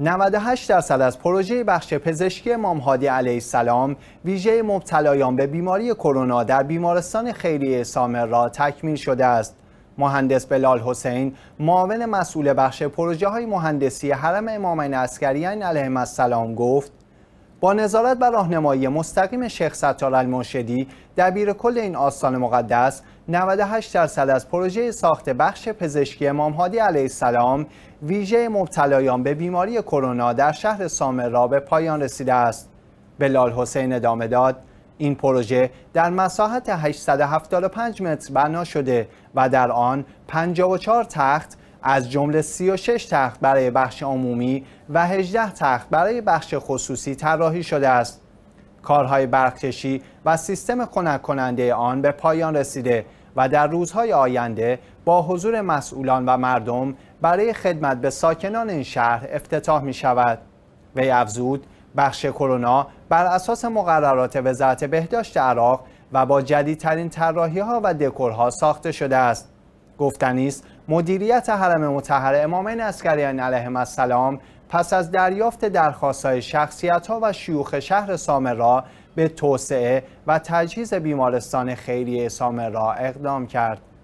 98 درصد از پروژه بخش پزشکی امام هادی علیه السلام ویژه مبتلایان به بیماری کرونا در بیمارستان خیریه سامر را تکمیل شده است. مهندس بلال حسین معاون مسئول بخش پروژه های مهندسی حرم امامین عسکریان علیهم السلام گفت با نظارت و راهنمایی مستقیم شیخ ستار المرشدی دبیر کل این آستان مقدس 98 درصد از پروژه ساخت بخش پزشکی امام هادی علیه السلام ویژه مبتلایان به بیماری کرونا در شهر سامر را به پایان رسیده است بلال حسین ادامه داد این پروژه در مساحت 875 متر بنا شده و در آن 54 تخت از جمله 36 تخت برای بخش عمومی و 18 تخت برای بخش خصوصی طراحی شده است. کارهای برقکشی و سیستم خنک کننده آن به پایان رسیده و در روزهای آینده با حضور مسئولان و مردم برای خدمت به ساکنان این شهر افتتاح می شود. وی افزود بخش کرونا بر اساس مقررات وزارت بهداشت عراق و با جدیدترین طراحی ها و دکورها ساخته شده است. گفتنی مدیریت حرم مطهر امامین اسکریان علیه السلام پس از دریافت درخواستهای شخصیت ها و شیوخ شهر سامرا به توسعه و تجهیز بیمارستان خیریه سامرا اقدام کرد.